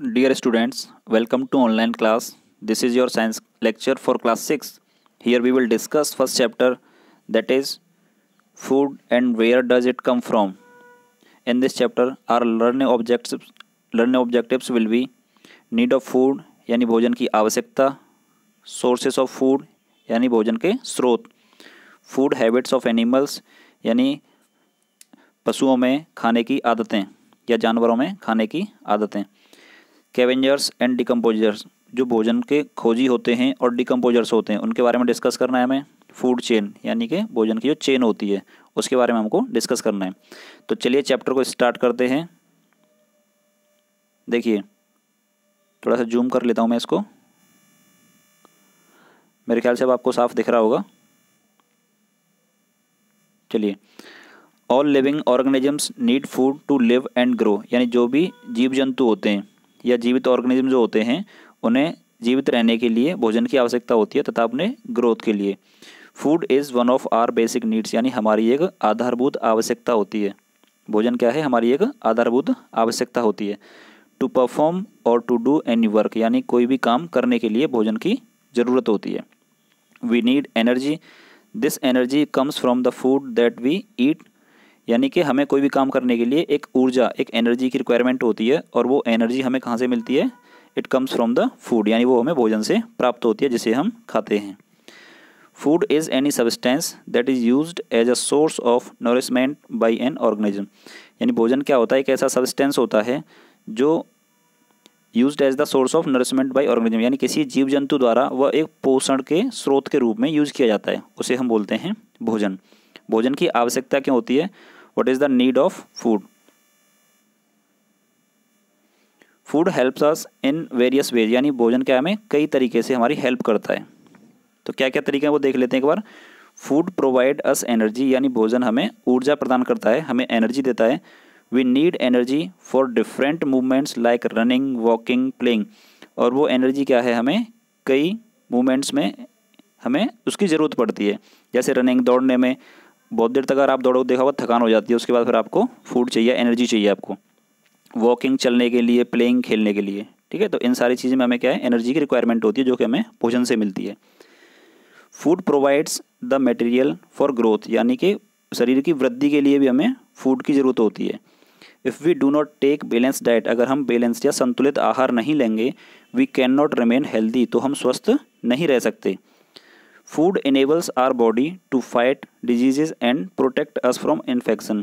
Dear students, welcome to online class. This is your science lecture for class 6. Here we will discuss first chapter that is food and where does it come from. In this chapter our learning objectives learning objectives will be need of food यानी भोजन की आवश्यकता sources of food यानी भोजन के स्रोत food habits of animals यानी पशुओं में खाने की आदतें या जानवरों में खाने की आदतें कैवेंजर्स एंड डिकम्पोजर्स जो भोजन के खोजी होते हैं और डिकम्पोजर्स होते हैं उनके बारे में डिस्कस करना है हमें फूड चेन यानी कि भोजन की जो चेन होती है उसके बारे में हमको डिस्कस करना है तो चलिए चैप्टर को स्टार्ट करते हैं देखिए थोड़ा सा जूम कर लेता हूँ मैं इसको मेरे ख्याल से अब आपको साफ दिख रहा होगा चलिए all living organisms need food to live and grow यानी जो भी जीव जंतु होते हैं या जीवित ऑर्गेनिज्म जो होते हैं उन्हें जीवित रहने के लिए भोजन की आवश्यकता होती है तथा अपने ग्रोथ के लिए food is one of our basic needs यानी हमारी एक आधारभूत आवश्यकता होती है भोजन क्या है हमारी एक आधारभूत आवश्यकता होती है टू परफॉर्म और टू डू एनी वर्क यानी कोई भी काम करने के लिए भोजन की ज़रूरत होती है we need energy this energy comes from the food that we eat यानी कि हमें कोई भी काम करने के लिए एक ऊर्जा एक एनर्जी की रिक्वायरमेंट होती है और वो एनर्जी हमें कहाँ से मिलती है it comes from the food यानी वो हमें भोजन से प्राप्त होती है जिसे हम खाते हैं food is any substance that is use as a source of nourishment by an organism यानी भोजन क्या होता है एक ऐसा सब्सटेंस होता है जो use as the source of nourishment by organism यानी किसी जीव जंतु द्वारा वह एक पोषण के स्रोत के रूप में यूज किया जाता है उसे हम बोलते हैं भोजन भोजन की आवश्यकता क्यों होती है what is the need of food food helps us in various ways यानी भोजन क्या हमें कई तरीके से हमारी हेल्प करता है तो क्या क्या तरीके हैं वो देख लेते हैं एक बार फूड प्रोवाइड अस एनर्जी यानी भोजन हमें ऊर्जा प्रदान करता है हमें एनर्जी देता है we need energy for different movements like running walking playing और वो एनर्जी क्या है हमें कई मूवमेंट्स में हमें उसकी ज़रूरत पड़ती है जैसे रनिंग दौड़ने में बहुत देर तक अगर आप दौड़ो देखा होगा थकान हो जाती है उसके बाद फिर आपको फूड चाहिए एनर्जी चाहिए आपको वॉकिंग चलने के लिए प्लेइंग खेलने के लिए ठीक है तो इन सारी चीज़ें में हमें क्या है एनर्जी की रिक्वायरमेंट होती है जो कि हमें भोजन से मिलती है food provides the material for growth यानी कि शरीर की वृद्धि के लिए भी हमें फूड की ज़रूरत होती है if we do not take balance diet अगर हम बैलेंस या संतुलित आहार नहीं लेंगे we can not remain healthy तो हम स्वस्थ नहीं रह सकते food enables our body to fight diseases and protect us from infection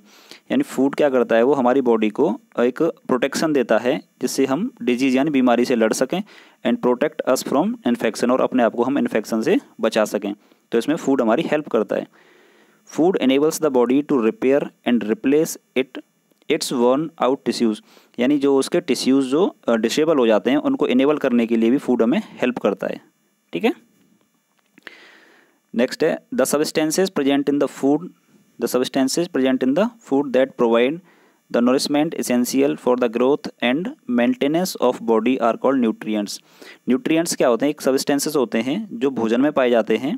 यानी फूड क्या करता है वो हमारी बॉडी को एक प्रोटेक्शन देता है जिससे हम डिजीज यानी बीमारी से लड़ सकें and protect us from infection और अपने आप को हम इन्फेक्शन से बचा सकें तो इसमें फूड हमारी हेल्प करता है food enables the body to repair and replace it its worn out tissues यानी जो उसके टिश्यूज़ जो डिसेबल हो जाते हैं उनको इनेबल करने के लिए भी फूड हमें हेल्प करता है ठीक है नेक्स्ट है the substances present in the food the substances present in the food that provide the nourishment essential for the growth and maintenance of body are called nutrients nutrients क्या होते हैं एक सबस्टेंसेज होते हैं जो भोजन में पाए जाते हैं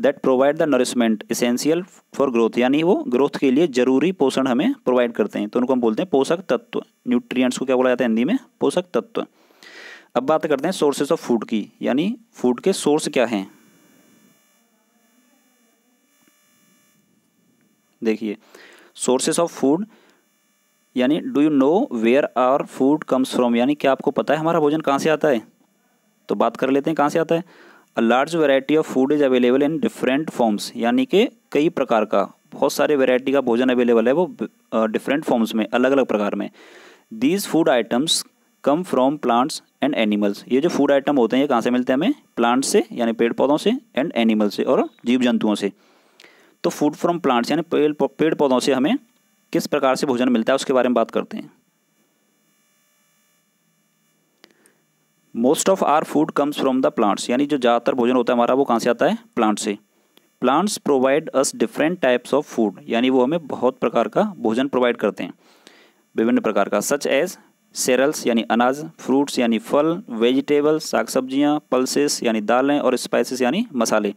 that provide the nourishment essential for growth यानी वो ग्रोथ के लिए जरूरी पोषण हमें प्रोवाइड करते हैं तो उनको हम बोलते हैं पोषक तत्व न्यूट्रियट्स को क्या बोला जाता है हिंदी में पोषक तत्व अब बात करते हैं सोर्सेज ऑफ फूड की यानी फूड के सोर्स क्या हैं देखिए सोर्सेस ऑफ फूड यानी do you know where our food comes from यानी क्या आपको पता है हमारा भोजन कहाँ से आता है तो बात कर लेते हैं कहाँ से आता है a large variety of food is available in different forms यानी कि कई प्रकार का बहुत सारे वेराइटी का भोजन अवेलेबल है वो डिफरेंट फॉर्म्स में अलग अलग प्रकार में these food items come from plants and animals ये जो फूड आइटम होते हैं ये कहाँ से मिलते हैं हमें प्लांट्स से यानी पेड़ पौधों से एंड एनिमल से और जीव जंतुओं से तो फूड फ्रॉम प्लांट्स यानी पेड़ पेड़ पौधों से हमें किस प्रकार से भोजन मिलता है उसके बारे में बात करते हैं most of our food comes from the plants यानी जो ज़्यादातर भोजन होता है हमारा वो कहाँ से आता है प्लांट से plants provide us different types of food यानी वो हमें बहुत प्रकार का भोजन प्रोवाइड करते हैं विभिन्न प्रकार का सच एज सेरल्स यानी अनाज फ्रूट्स यानी फल वेजिटेबल्स साग सब्जियाँ पल्सेस यानी दालें और स्पाइसेस यानी मसाले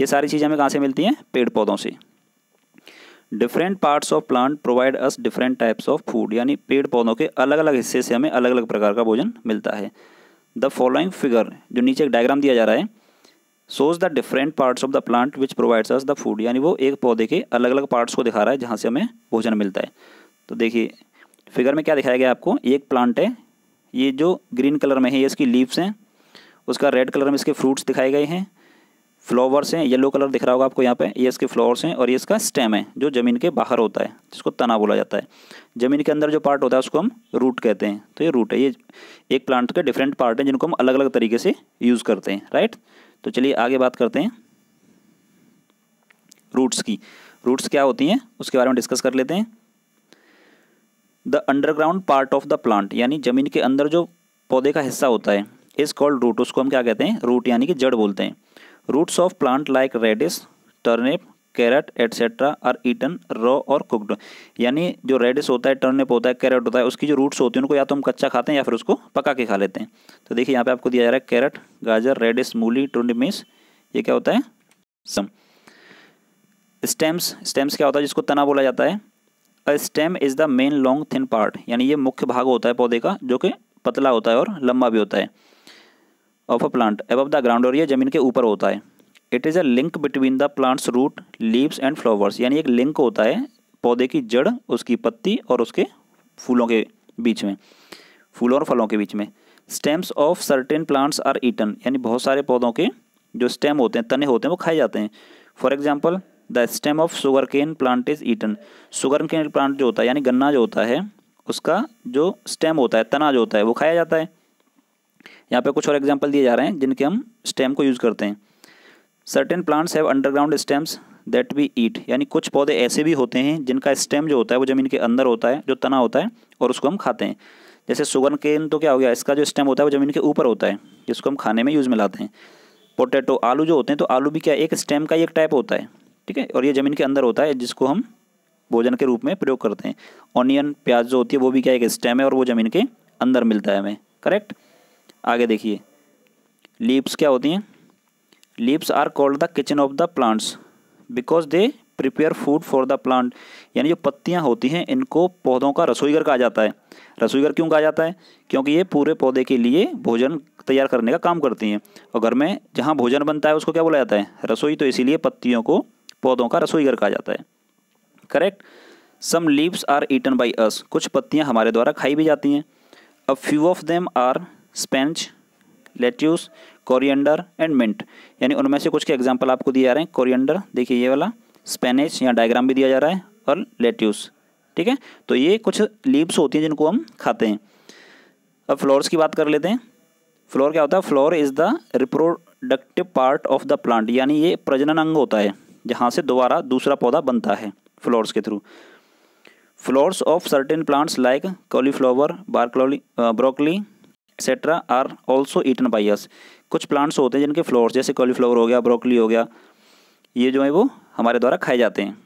ये सारी चीज़ें हमें कहाँ से मिलती हैं पेड़ पौधों से different parts of plant provide us different types of food यानी पेड़ पौधों के अलग अलग हिस्से से हमें अलग अलग प्रकार का भोजन मिलता है द फॉलोइंग फिगर जो नीचे एक डायग्राम दिया जा रहा है shows the different parts of the plant which provides us the food यानी वो एक पौधे के अलग अलग पार्ट्स को दिखा रहा है जहाँ से हमें भोजन मिलता है तो देखिए फिगर में क्या दिखाया गया आपको एक प्लांट है ये जो ग्रीन कलर में है ये इसकी लीव्स हैं उसका रेड कलर में इसके फ्रूट्स दिखाए गए हैं फ्लावर्स हैं येलो कलर दिख रहा होगा आपको यहाँ पे ये इसके फ्लावर्स हैं और ये इसका स्टेम है जो ज़मीन के बाहर होता है जिसको तना बोला जाता है ज़मीन के अंदर जो पार्ट होता है उसको हम रूट कहते हैं तो ये रूट है ये एक प्लांट के डिफरेंट पार्ट हैं जिनको हम अलग अलग तरीके से यूज़ करते हैं राइट तो चलिए आगे बात करते हैं रूट्स की रूट्स क्या होती हैं उसके बारे में डिस्कस कर लेते हैं the underground part of the plant यानी जमीन के अंदर जो पौधे का हिस्सा होता है इज कॉल्ड रूट उसको हम क्या कहते हैं रूट यानी कि जड़ बोलते हैं roots of plant like radish turnip carrot etcetera are eaten raw और कुकड यानी जो रेडिस होता है टर्निप होता है कैरेट होता है उसकी जो रूट्स होती है उनको या तो हम कच्चा खाते हैं या फिर उसको पका के खा लेते हैं तो देखिए यहाँ पे आपको दिया जा रहा है कैरेट गाजर रेडिस मूली टर्निप मीस ये क्या होता है सम स्टेम्स स्टेम्स क्या होता है जिसको तना बोला जाता है stem is the main long thin part यानी ये मुख्य भाग होता है पौधे का जो कि पतला होता है और लंबा भी होता है of a plant above the ground और ये जमीन के ऊपर होता है it is a link between the plants root leaves and flowers यानी एक लिंक होता है पौधे की जड़ उसकी पत्ती और उसके फूलों के बीच में फूलों और फलों के बीच में stems of certain plants are eaten यानी बहुत सारे पौधों के जो स्टेम होते हैं तने होते हैं वो खाए जाते हैं for example the stem of sugar cane plant is eaten sugar cane plant जो होता है यानी गन्ना जो होता है उसका जो स्टेम होता है तना जो होता है वो खाया जाता है यहाँ पे कुछ और एग्जाम्पल दिए जा रहे हैं जिनके हम स्टेम को यूज़ करते हैं certain plants have underground stems that we eat यानी कुछ पौधे ऐसे भी होते हैं जिनका स्टेम जो होता है वो ज़मीन के अंदर होता है जो तना होता है और उसको हम खाते हैं जैसे शुगर केन तो क्या हो गया इसका जो स्टेम होता है वो ज़मीन के ऊपर होता है जिसको हम खाने में यूज़ में लाते हैं पोटैटो आलू जो होते हैं तो आलू भी क्या एक स्टेम का ही एक टाइप होता है ठीक है और ये ज़मीन के अंदर होता है जिसको हम भोजन के रूप में प्रयोग करते हैं ऑनियन प्याज जो होती है वो भी क्या एक स्टेम है और वो ज़मीन के अंदर मिलता है हमें करेक्ट आगे देखिए लीप्स क्या होती हैं leaves are called the kitchen of the plants because they prepare food for the plant यानी जो पत्तियाँ होती हैं इनको पौधों का रसोईगर कहा जाता है रसोईगर क्यों कहा जाता है क्योंकि ये पूरे पौधे के लिए भोजन तैयार करने का काम करती हैं और घर में जहाँ भोजन बनता है उसको क्या बोला जाता है रसोई तो इसीलिए पत्तियों को पौधों का रसोई घर कहा जाता है correct some leaves are eaten by us कुछ पत्तियाँ हमारे द्वारा खाई भी जाती हैं a few of them are spinach lettuce coriander and mint यानी उनमें से कुछ के एग्जाम्पल आपको दिए जा रहे हैं कोरिएंडर देखिए ये वाला स्पेनिश या डायग्राम भी दिया जा रहा है और लेट्यूस ठीक है तो ये कुछ लीव्स होती हैं जिनको हम खाते हैं अब फ्लोर्स की बात कर लेते हैं फ्लोर क्या होता है flower is the reproductive part of the plant यानी ये प्रजनन अंग होता है जहाँ से दोबारा दूसरा पौधा बनता है फ्लोर्स के through flowers of certain plants like cauliflower broccoli broccoli etcetera are also eaten by us कुछ प्लांट्स होते हैं जिनके फ्लोर्स जैसे कॉलीफ्लावर हो गया ब्रोकली हो गया ये जो है वो हमारे द्वारा खाए जाते हैं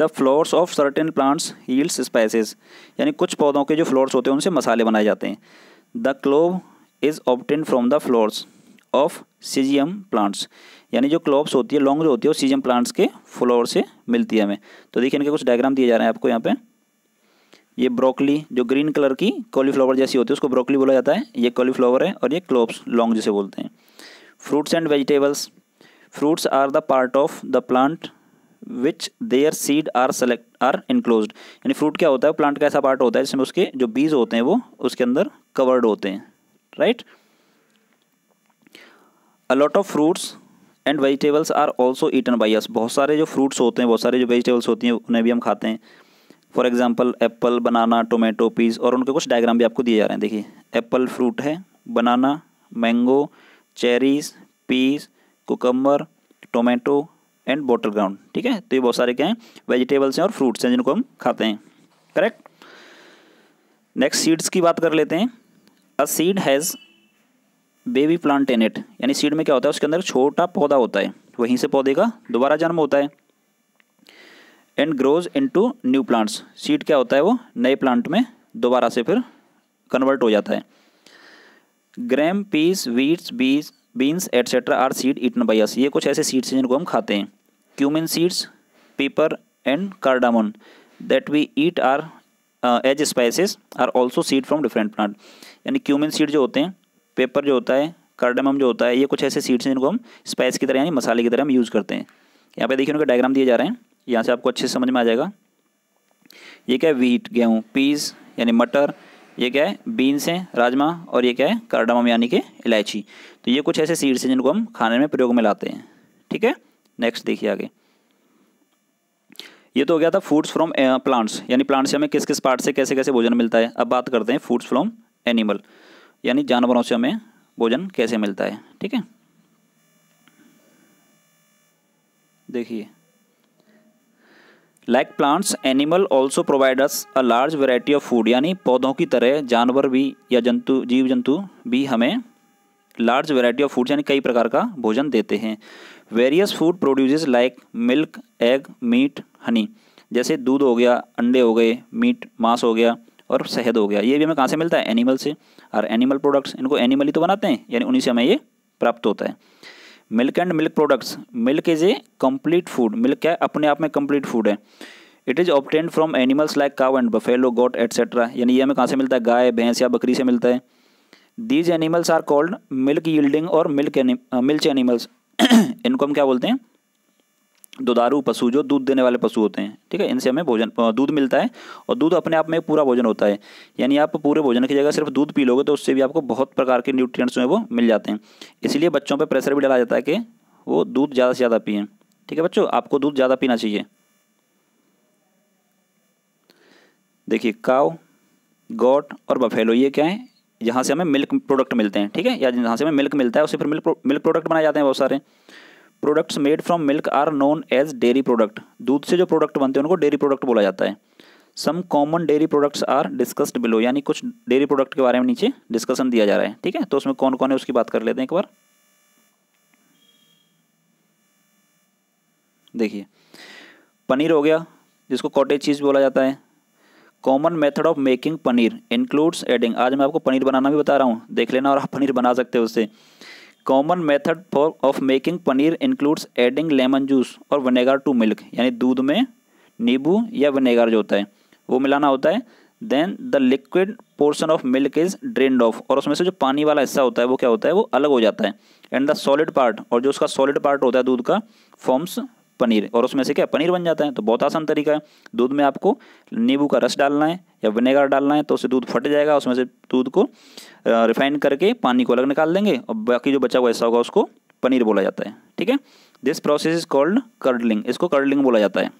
the flowers of certain plants yields spices यानी कुछ पौधों के जो फ्लोर्स होते हैं उनसे मसाले बनाए जाते हैं the clove is obtained from the flowers of syzygium plants यानी जो क्लॉप्स होती है लॉन्ग जो होती है वो सीजियम प्लांट्स के फ्लावर से मिलती है हमें तो देखिए इनके कुछ डायग्राम दिए जा रहे हैं आपको यहाँ पे ये ब्रोकली जो ग्रीन कलर की कॉलीफ्लावर जैसी होती है उसको ब्रोकली बोला जाता है ये कॉलीफ्लावर है और ये क्लॉप्स लॉन्ग जिसे बोलते हैं fruits and vegetables fruits are the part of the plant which their seed are select or enclose यानी फ्रूट क्या होता है प्लांट का ऐसा पार्ट होता है जिसमें उसके जो बीज होते हैं वो उसके अंदर कवर्ड होते हैं right right? A lot of fruits and vegetables are also eaten by us बहुत सारे जो फ्रूट्स होते हैं बहुत सारे जो वेजिटेबल्स होती हैं उन्हें भी हम खाते हैं for example apple banana tomato peas और उनके कुछ डायग्राम भी आपको दिए जा रहे हैं देखिए एप्पल फ्रूट है banana mango cherries peas cucumber tomato and bottle gourd ठीक है तो ये बहुत सारे क्या हैं वेजिटेबल्स हैं और फ्रूट्स हैं जिनको हम खाते हैं करेक्ट नेक्स्ट सीड्स की बात कर लेते हैं a seed has baby plant in it यानी सीड में क्या होता है उसके अंदर छोटा पौधा होता है वहीं से पौधे का दोबारा जन्म होता है and grows into new plants seed क्या होता है वो नए प्लांट में दोबारा से फिर कन्वर्ट हो जाता है ग्रैम पीस वीट्स बीज beans etcetera are seed eaten by ये कुछ ऐसे सीड्स हैं जिनको हम खाते हैं cumin seeds pepper and cardamom that we eat are as spices are also seed from different plant यानी क्यूमिन सीड जो होते हैं पेपर जो होता है कार्डमम जो होता है ये कुछ ऐसे सीड्स हैं जिनको हम स्पाइस की तरह यानी मसाले की तरह हम यूज़ करते हैं यहाँ पे देखिए उनका डायग्राम दिए जा रहे हैं यहाँ से आपको अच्छे से समझ में आ जाएगा ये क्या है वीट गेहूँ पीस यानी मटर ये क्या है बीन्स हैं राजमा और ये क्या है कार्डमम यानी कि इलायची तो ये कुछ ऐसे सीड्स हैं जिनको हम खाने में प्रयोग में लाते हैं ठीक है नेक्स्ट देखिए आगे ये तो हो गया था फूड्स फ्रॉम प्लांट्स यानी प्लांट्स से हमें किस किस पार्ट से कैसे कैसे भोजन मिलता है अब बात करते हैं फूड्स फ्रॉम एनिमल यानी जानवरों से हमें भोजन कैसे मिलता है ठीक है देखिए like plants animal also provides a large variety of food यानी पौधों की तरह जानवर भी या जंतु जीव जंतु भी हमें लार्ज वेराइटी ऑफ फूड यानी कई प्रकार का भोजन देते हैं various food produces like milk egg meat honey जैसे दूध हो गया अंडे हो गए मीट मांस हो गया और शहद हो गया ये भी हमें कहाँ से मिलता है एनिमल से और एनिमल प्रोडक्ट्स इनको एनिमली तो बनाते हैं यानी उन्हीं से हमें ये प्राप्त होता है milk and milk products milk is a complete food milk क्या है अपने आप में कम्प्लीट फूड है it is obtained from animals like cow and buffalo goat etcetera यानी ये हमें कहाँ से मिलता है गाय भैंस या बकरी से मिलता है these animals are called milk yielding और मिल्क मिल्च एनिमल्स इनको हम क्या बोलते हैं दुधारू पशु जो दूध देने वाले पशु होते हैं ठीक है इनसे हमें भोजन दूध मिलता है और दूध अपने आप में पूरा भोजन होता है यानी आप पूरे भोजन की जगह सिर्फ दूध पी लोगे तो उससे भी आपको बहुत प्रकार के न्यूट्रिएंट्स जो है वो मिल जाते हैं इसलिए बच्चों पर प्रेशर भी डाला जाता है कि वो दूध ज़्यादा से ज़्यादा पिए ठीक है बच्चों आपको दूध ज़्यादा पीना चाहिए देखिए काव गोट और बफेलो ये क्या है यहाँ से हमें मिल्क प्रोडक्ट मिलते हैं ठीक है या जहाँ से हमें मिल्क मिलता है उसे फिर मिल्क मिल्क प्रोडक्ट बनाए जाते हैं बहुत सारे products made from milk are known as dairy product दूध से जो प्रोडक्ट बनते हैं उनको डेयरी प्रोडक्ट बोला जाता है some common dairy products are discussed below यानी कुछ डेयरी प्रोडक्ट के बारे में नीचे डिस्कशन दिया जा रहा है ठीक है तो उसमें कौन कौन है उसकी बात कर लेते हैं एक बार देखिए पनीर हो गया जिसको कॉटेज चीज़ बोला जाता है common method of making paneer includes adding आज मैं आपको पनीर बनाना भी बता रहा हूँ देख लेना और आप पनीर बना सकते हो उससे common method for of making paneer includes adding lemon juice और विनेगर टू मिल्क यानी दूध में नींबू या विनेगर जो होता है वो मिलाना होता है then the liquid portion of milk is drained off और उसमें से जो पानी वाला हिस्सा होता है वो क्या होता है वो अलग हो जाता है एंड द सॉलिड पार्ट और जो उसका सॉलिड पार्ट होता है दूध का फॉर्म्स पनीर और उसमें से क्या पनीर बन जाता है तो बहुत आसान तरीका है दूध में आपको नींबू का रस डालना है या विनेगर डालना है तो उससे दूध फट जाएगा उसमें से दूध को रिफाइन करके पानी को अलग निकाल देंगे और बाकी जो बचा हुआ ऐसा होगा उसको पनीर बोला जाता है ठीक है this process is called curdling इसको कर्डलिंग बोला जाता है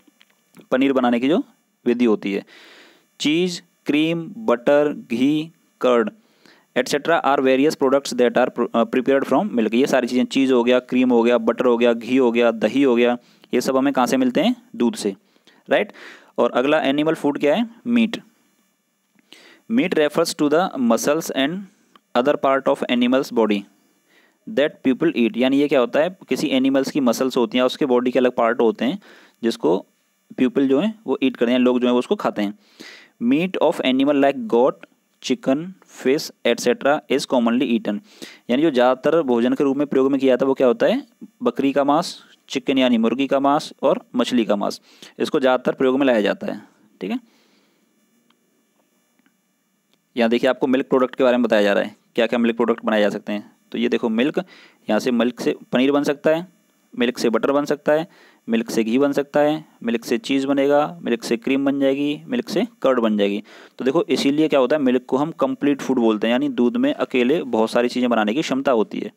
पनीर बनाने की जो विधि होती है cheese cream butter ghee curd etcetera are various products that are prepared from milk ये सारी चीज़ें चीज़ हो गया क्रीम हो गया बटर हो गया घी हो गया दही हो गया ये सब हमें कहाँ से मिलते हैं दूध से राइट और अगला एनिमल फूड क्या है meat meat refers to the muscles and other part of animals body that people eat यानी ये क्या होता है किसी एनिमल्स की मसल्स होती हैं उसके बॉडी के अलग पार्ट होते हैं जिसको पीपल जो हैं वो ईट करते हैं लोग जो हैं वो उसको खाते हैं meat of animal like goat chicken fish etcetera is commonly eaten यानी जो ज़्यादातर भोजन के रूप में प्रयोग में किया जाता है वो क्या होता है बकरी का मांस चिकन यानी मुर्गी का मांस और मछली का मांस इसको ज़्यादातर प्रयोग में लाया जाता है ठीक है यहाँ देखिए आपको मिल्क प्रोडक्ट के बारे में बताया जा रहा है क्या क्या मिल्क प्रोडक्ट बनाए जा सकते हैं तो ये देखो मिल्क यहाँ से मिल्क से पनीर बन सकता है मिल्क से बटर बन सकता है मिल्क से घी बन सकता है मिल्क से चीज़ बनेगा मिल्क से क्रीम बन जाएगी मिल्क से कर्ड बन जाएगी तो देखो इसीलिए क्या होता है मिल्क को हम कंप्लीट फूड बोलते हैं यानी दूध में अकेले बहुत सारी चीज़ें बनाने की क्षमता होती है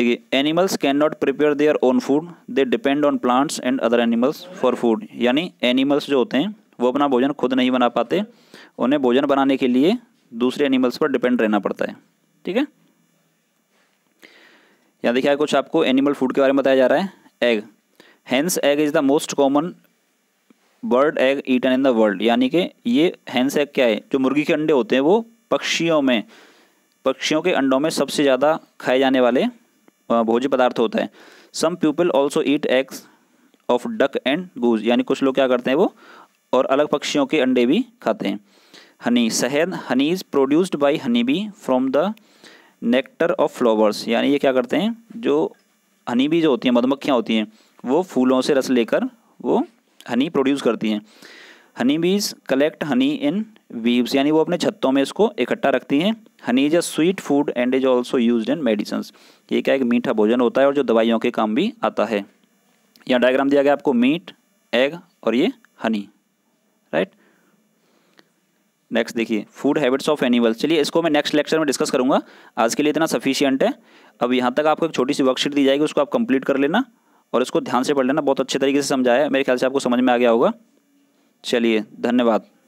देखिए animals can not prepare their own food they depend on plants and other animals for food यानी एनिमल्स जो होते हैं वो अपना भोजन खुद नहीं बना पाते उन्हें भोजन बनाने के लिए दूसरे एनिमल्स पर डिपेंड रहना पड़ता है ठीक है यहाँ देखिए कुछ आपको एनिमल फूड के बारे में बताया जा रहा है egg hens egg is the most common bird egg eaten in the world यानी कि ये हैंस एग क्या है जो मुर्गी के अंडे होते हैं वो पक्षियों में पक्षियों के अंडों में सबसे ज़्यादा खाए जाने वाले भोज्य पदार्थ होता है some people also eat eggs of duck and goose यानी कुछ लोग क्या करते हैं वो और अलग पक्षियों के अंडे भी खाते हैं हनी शहद honey is produced by honey bee from the nectar of flowers यानी ये क्या करते हैं जो हनी बी जो होती हैं मधुमक्खियाँ होती हैं वो फूलों से रस लेकर वो हनी प्रोड्यूस करती हैं हनी बीज कलेक्ट हनी इन वीव्स यानी वो अपने छत्तों में इसको इकट्ठा रखती हैं honey is a sweet food and is also use in medicine ये क्या एक मीठा भोजन होता है और जो दवाइयों के काम भी आता है यहाँ डायग्राम दिया गया आपको मीट एग और ये हनी राइट नेक्स्ट देखिए फूड हैबिट्स ऑफ एनिमल्स चलिए इसको मैं नेक्स्ट लेक्चर में डिस्कस करूंगा आज के लिए इतना सफिशियंट है अब यहाँ तक आपको एक छोटी सी वर्कशीट दी जाएगी उसको आप कंप्लीट कर लेना और इसको ध्यान से पढ़ लेना बहुत अच्छे तरीके से समझाया मेरे ख्याल से आपको समझ में आ गया होगा चलिए धन्यवाद